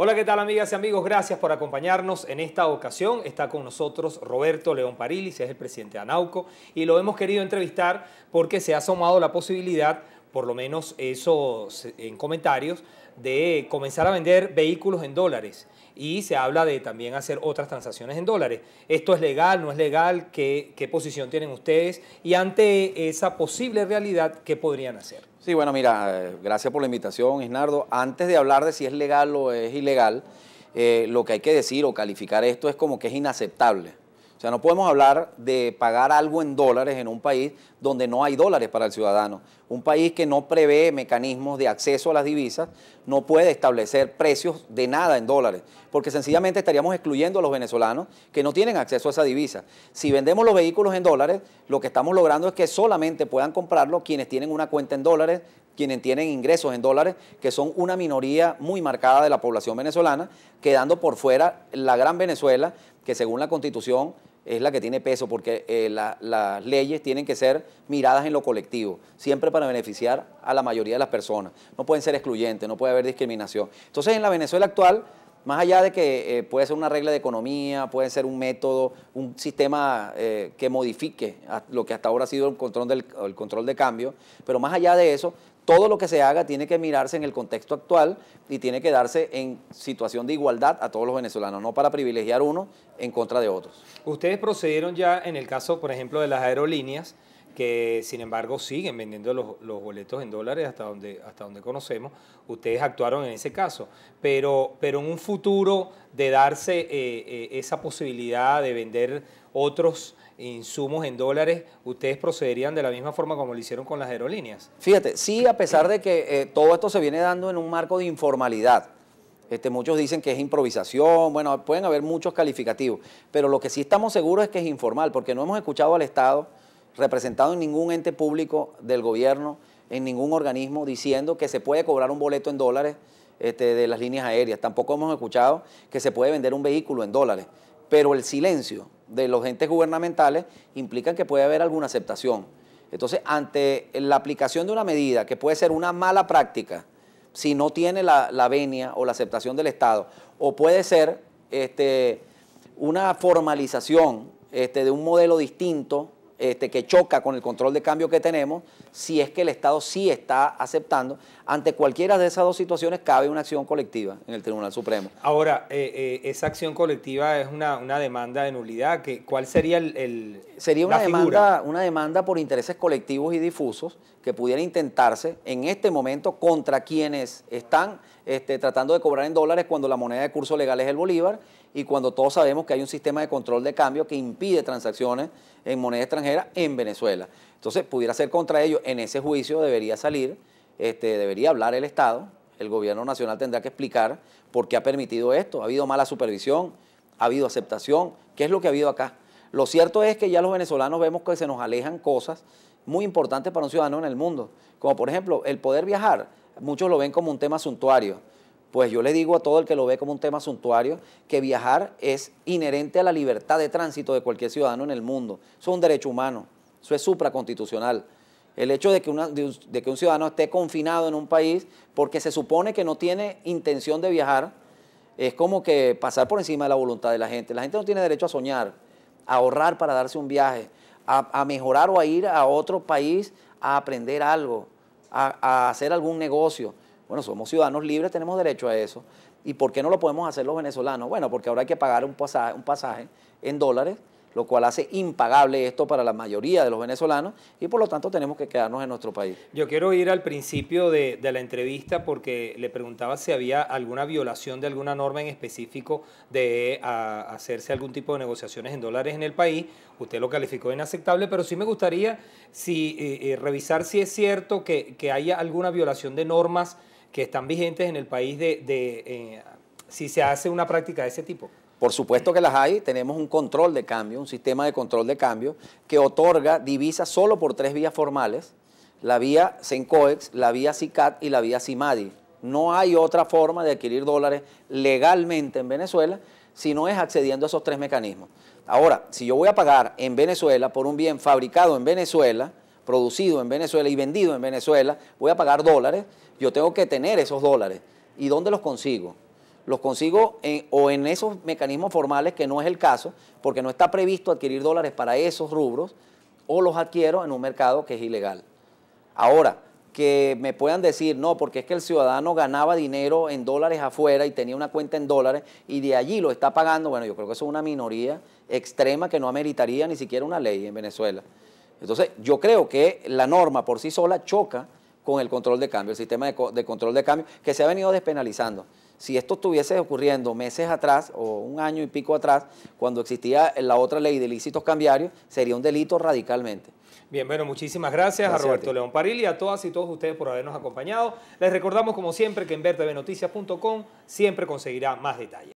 Hola, ¿qué tal amigas y amigos? Gracias por acompañarnos en esta ocasión. Está con nosotros Roberto León Parilis, es el presidente de ANAUCO, y lo hemos querido entrevistar porque se ha asomado la posibilidad por lo menos eso en comentarios, de comenzar a vender vehículos en dólares y se habla de también hacer otras transacciones en dólares. ¿Esto es legal? ¿No es legal? ¿Qué, qué posición tienen ustedes? Y ante esa posible realidad, ¿qué podrían hacer? Sí, bueno, mira, eh, gracias por la invitación, Isnardo. Antes de hablar de si es legal o es ilegal, eh, lo que hay que decir o calificar esto es como que es inaceptable. O sea, no podemos hablar de pagar algo en dólares en un país donde no hay dólares para el ciudadano. Un país que no prevé mecanismos de acceso a las divisas no puede establecer precios de nada en dólares, porque sencillamente estaríamos excluyendo a los venezolanos que no tienen acceso a esa divisa. Si vendemos los vehículos en dólares, lo que estamos logrando es que solamente puedan comprarlo quienes tienen una cuenta en dólares quienes tienen ingresos en dólares, que son una minoría muy marcada de la población venezolana, quedando por fuera la gran Venezuela, que según la constitución es la que tiene peso, porque eh, las leyes tienen que ser miradas en lo colectivo, siempre para beneficiar a la mayoría de las personas. No pueden ser excluyentes, no puede haber discriminación. Entonces, en la Venezuela actual, más allá de que eh, puede ser una regla de economía, puede ser un método, un sistema eh, que modifique lo que hasta ahora ha sido el control, del, el control de cambio, pero más allá de eso, todo lo que se haga tiene que mirarse en el contexto actual y tiene que darse en situación de igualdad a todos los venezolanos, no para privilegiar uno en contra de otros. Ustedes procedieron ya en el caso, por ejemplo, de las aerolíneas, que sin embargo siguen vendiendo los, boletos en dólares hasta donde, hasta donde conocemos. Ustedes actuaron en ese caso, pero, pero en un futuro de darse eh, eh, esa posibilidad de vender otros insumos en dólares, ustedes procederían de la misma forma como lo hicieron con las aerolíneas. Fíjate, sí, a pesar de que eh, todo esto se viene dando en un marco de informalidad. Este, muchos dicen que es improvisación, bueno, pueden haber muchos calificativos, pero lo que sí estamos seguros es que es informal, porque no hemos escuchado al Estado, representado en ningún ente público del gobierno, en ningún organismo, diciendo que se puede cobrar un boleto en dólares este, de las líneas aéreas. Tampoco hemos escuchado que se puede vender un vehículo en dólares. Pero el silencio de los entes gubernamentales implica que puede haber alguna aceptación. Entonces, ante la aplicación de una medida que puede ser una mala práctica, si no tiene la, venia o la aceptación del Estado, o puede ser este, una formalización este, de un modelo distinto este, que choca con el control de cambio que tenemos, si es que el Estado sí está aceptando, ante cualquiera de esas dos situaciones cabe una acción colectiva en el Tribunal Supremo. Ahora, eh, eh, esa acción colectiva es una, demanda de nulidad. Que, ¿Cuál sería el, Sería una, demanda, una demanda por intereses colectivos y difusos que pudiera intentarse en este momento contra quienes están este, tratando de cobrar en dólares cuando la moneda de curso legal es el bolívar y cuando todos sabemos que hay un sistema de control de cambio que impide transacciones en moneda extranjera en Venezuela. Entonces, pudiera ser contra ellos, en ese juicio debería salir, este, debería hablar el Estado, el gobierno nacional tendrá que explicar por qué ha permitido esto, ha habido mala supervisión, ha habido aceptación, qué es lo que ha habido acá. Lo cierto es que ya los venezolanos vemos que se nos alejan cosas muy importantes para un ciudadano en el mundo, como por ejemplo el poder viajar, muchos lo ven como un tema suntuario pues yo le digo a todo el que lo ve como un tema suntuario que viajar es inherente a la libertad de tránsito de cualquier ciudadano en el mundo. Eso es un derecho humano, eso es supraconstitucional. El hecho de que, un ciudadano esté confinado en un país porque se supone que no tiene intención de viajar es como que pasar por encima de la voluntad de la gente. La gente no tiene derecho a soñar, a ahorrar para darse un viaje, a, mejorar o a ir a otro país a aprender algo, a hacer algún negocio. Bueno, somos ciudadanos libres, tenemos derecho a eso. ¿Y por qué no lo podemos hacer los venezolanos? Bueno, porque ahora hay que pagar un pasaje, un pasaje en dólares, lo cual hace impagable esto para la mayoría de los venezolanos y por lo tanto tenemos que quedarnos en nuestro país. Yo quiero ir al principio de, la entrevista porque le preguntaba si había alguna violación de alguna norma en específico de hacerse algún tipo de negociaciones en dólares en el país. Usted lo calificó de inaceptable, pero sí me gustaría si, eh, eh, revisar si es cierto que, que haya alguna violación de normas que están vigentes en el país de, eh, si se hace una práctica de ese tipo? Por supuesto que las hay, tenemos un control de cambio, un sistema de control de cambio que otorga divisas solo por tres vías formales, la vía CENCOEX, la vía CICAT y la vía CIMADI. No hay otra forma de adquirir dólares legalmente en Venezuela si no es accediendo a esos tres mecanismos. Ahora, si yo voy a pagar en Venezuela por un bien fabricado en Venezuela, producido en Venezuela y vendido en Venezuela, voy a pagar dólares, yo tengo que tener esos dólares. ¿Y dónde los consigo? Los consigo o en esos mecanismos formales, que no es el caso, porque no está previsto adquirir dólares para esos rubros, o los adquiero en un mercado que es ilegal. Ahora, que me puedan decir, no, porque es que el ciudadano ganaba dinero en dólares afuera y tenía una cuenta en dólares y de allí lo está pagando, bueno, yo creo que eso es una minoría extrema que no ameritaría ni siquiera una ley en Venezuela. Entonces, yo creo que la norma por sí sola choca con el control de cambio, el sistema de, control de cambio que se ha venido despenalizando. Si esto estuviese ocurriendo meses atrás o un año y pico atrás, cuando existía la otra ley de ilícitos cambiarios, sería un delito radicalmente. Bien, bueno, muchísimas gracias, a Roberto León Paril y a todas y todos ustedes por habernos acompañado. Les recordamos, como siempre, que en vertebenoticias.com siempre conseguirá más detalles.